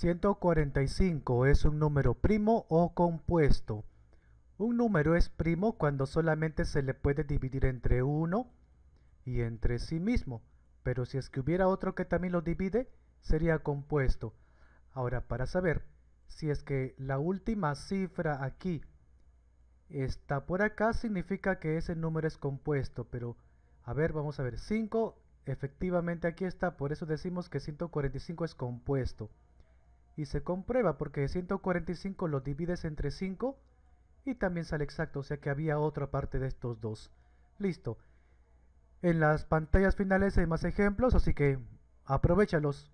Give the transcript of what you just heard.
145 es un número primo o compuesto. Un número es primo cuando solamente se le puede dividir entre uno y entre sí mismo, pero si es que hubiera otro que también lo divide, sería compuesto. Ahora, para saber si es que la última cifra aquí está por acá, significa que ese número es compuesto, pero a ver, vamos a ver, 5 efectivamente aquí está, por eso decimos que 145 es compuesto y se comprueba porque 145 lo divides entre 5 y también sale exacto, o sea que había otra parte de estos dos. Listo. En las pantallas finales hay más ejemplos, así que aprovechalos.